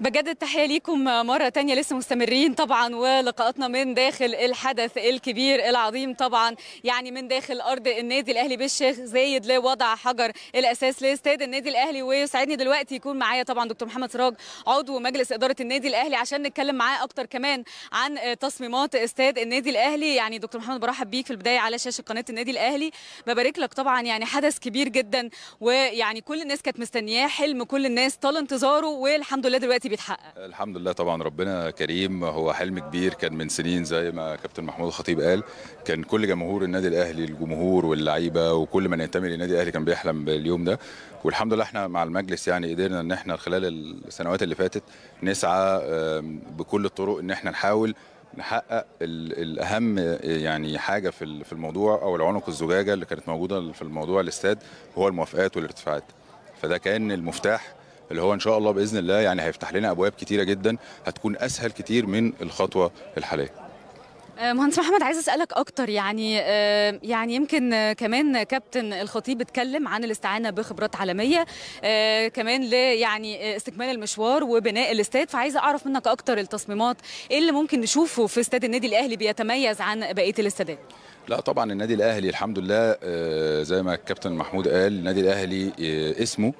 بجد التحية ليكم مرة تانية لسه مستمرين طبعا ولقاءاتنا من داخل الحدث الكبير العظيم طبعا يعني من داخل أرض النادي الأهلي بالشيخ زايد لوضع حجر الأساس لاستاد النادي الأهلي ويسعدني دلوقتي يكون معايا طبعا دكتور محمد سراج عضو مجلس إدارة النادي الأهلي عشان نتكلم معاه أكتر كمان عن تصميمات استاد النادي الأهلي يعني دكتور محمد برحب بيك في البداية على شاشة قناة النادي الأهلي ببارك لك طبعا يعني حدث كبير جدا ويعني كل الناس كانت مستنياه حلم كل الناس طال انتظاره والحمد لله دلوقتي دلوقتي بيتحقق الحمد لله طبعا ربنا كريم هو حلم كبير كان من سنين زي ما كابتن محمود الخطيب قال كان كل جمهور النادي الاهلي الجمهور واللعيبه وكل من ينتمي للنادي الاهلي كان بيحلم باليوم ده والحمد لله احنا مع المجلس يعني قدرنا ان احنا خلال السنوات اللي فاتت نسعى بكل الطرق ان احنا نحاول نحقق الاهم يعني حاجه في الموضوع او العنق الزجاجه اللي كانت موجوده في الموضوع الاستاد هو الموافقات والارتفاعات فده كان المفتاح اللي هو ان شاء الله باذن الله يعني هيفتح لنا ابواب كتيره جدا هتكون اسهل كتير من الخطوه الحاليه آه، مهندس محمد عايز اسالك اكتر يعني آه، يعني يمكن آه، كمان كابتن الخطيب اتكلم عن الاستعانه بخبرات عالميه كمان ل يعني استكمال المشوار وبناء الاستاد فعايز اعرف منك اكتر التصميمات ايه اللي ممكن نشوفه في استاد النادي الاهلي بيتميز عن بقيه الاستادات لا طبعا النادي الاهلي الحمد لله زي ما الكابتن محمود قال النادي الاهلي اسمه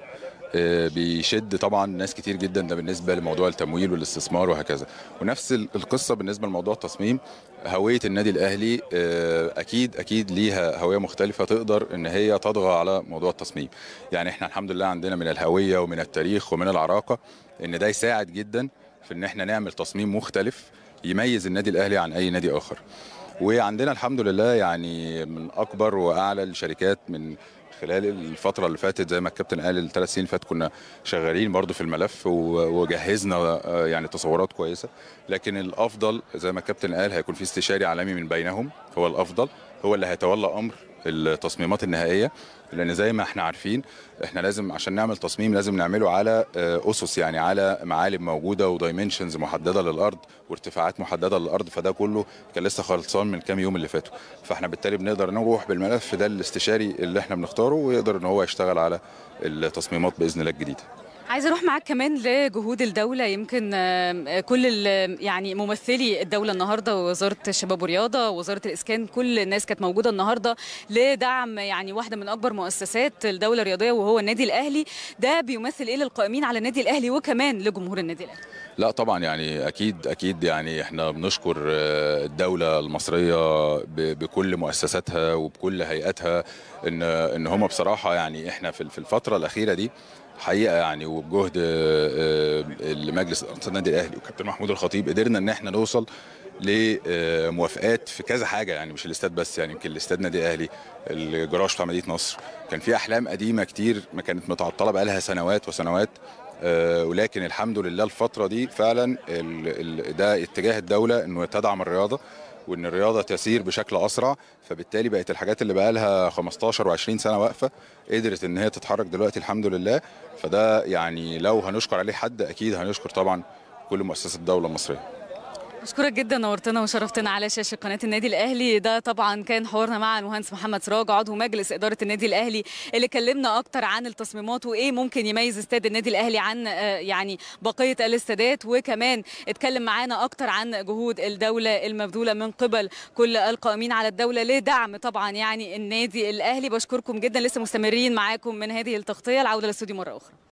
آه، بيشد طبعا ناس كتير جدا ده بالنسبه لموضوع التمويل والاستثمار وهكذا ونفس القصه بالنسبه لموضوع التصميم هويه النادي الاهلي آه، اكيد اكيد ليها هويه مختلفه تقدر ان هي تطغى على موضوع التصميم يعني احنا الحمد لله عندنا من الهويه ومن التاريخ ومن العراقه ان ده يساعد جدا في ان احنا نعمل تصميم مختلف يميز النادي الاهلي عن اي نادي اخر وعندنا الحمد لله يعني من اكبر واعلى الشركات من خلال الفتره اللي فاتت زي ما الكابتن قال الثلاث سنين اللي فاتت كنا شغالين برضو في الملف وجهزنا آه، يعني تصورات كويسه لكن الافضل زي ما الكابتن قال هيكون في استشاري عالمي من بينهم هو الافضل هو اللي هيتولى امر التصميمات النهائيه لان زي ما احنا عارفين احنا لازم عشان نعمل تصميم لازم نعمله على آه، اسس يعني على معالم موجوده ودايمنشنز محدده للارض وارتفاعات محدده للارض فده كله كان لسه خلصان من كام يوم اللي فاتوا فاحنا بالتالي بنقدر نروح بالملف ده الاستشاري اللي احنا بنختاره ويقدر ان هو يشتغل على التصميمات باذن الله الجديده عايزه اروح معاك كمان لجهود الدوله يمكن آه، كل يعني ممثلي الدوله النهارده ووزاره الشباب والرياضه ووزاره الاسكان كل الناس كانت موجوده النهارده لدعم يعني واحده من اكبر مؤسسات الدوله الرياضيه وهو النادي الاهلي ده بيمثل ايه للقائمين على النادي الاهلي وكمان لجمهور النادي الاهلي لا طبعا يعني اكيد اكيد يعني احنا بنشكر آه، الدوله المصريه بكل مؤسساتها وبكل هيئاتها ان ان هم بصراحه يعني احنا في الفتره الاخيره دي حقيقه يعني وبجهد المجلس آه، آه، الاداره النادي الاهلي وكابتن محمود الخطيب قدرنا ان احنا نوصل لموافقات آه، في كذا حاجه يعني مش الاستاد بس يعني يمكن الاستاد نادي الاهلي الجراج بتاع مدينه نصر كان في احلام قديمه كتير ما كانت متعطله بقالها سنوات وسنوات ولكن الحمد لله الفتره دي فعلا ده اتجاه الدوله انه تدعم الرياضه وان الرياضه تسير بشكل اسرع فبالتالي بقت الحاجات اللي بقى لها 15 و20 سنه واقفه قدرت ان هي تتحرك دلوقتي الحمد لله فده يعني لو هنشكر عليه حد اكيد هنشكر طبعا كل مؤسسات الدوله المصريه بشكرك جدا نورتنا وشرفتنا على شاشه قناه النادي الاهلي ده طبعا كان حوارنا مع المهندس محمد سراج عضو مجلس اداره النادي الاهلي اللي كلمنا اكتر عن التصميمات وايه ممكن يميز استاد النادي الاهلي عن آه، يعني بقيه الاستادات وكمان اتكلم معانا اكتر عن جهود الدوله المبذوله من قبل كل القائمين على الدوله لدعم طبعا يعني النادي الاهلي بشكركم جدا لسه مستمرين معاكم من هذه التغطيه العوده للاستوديو مره اخرى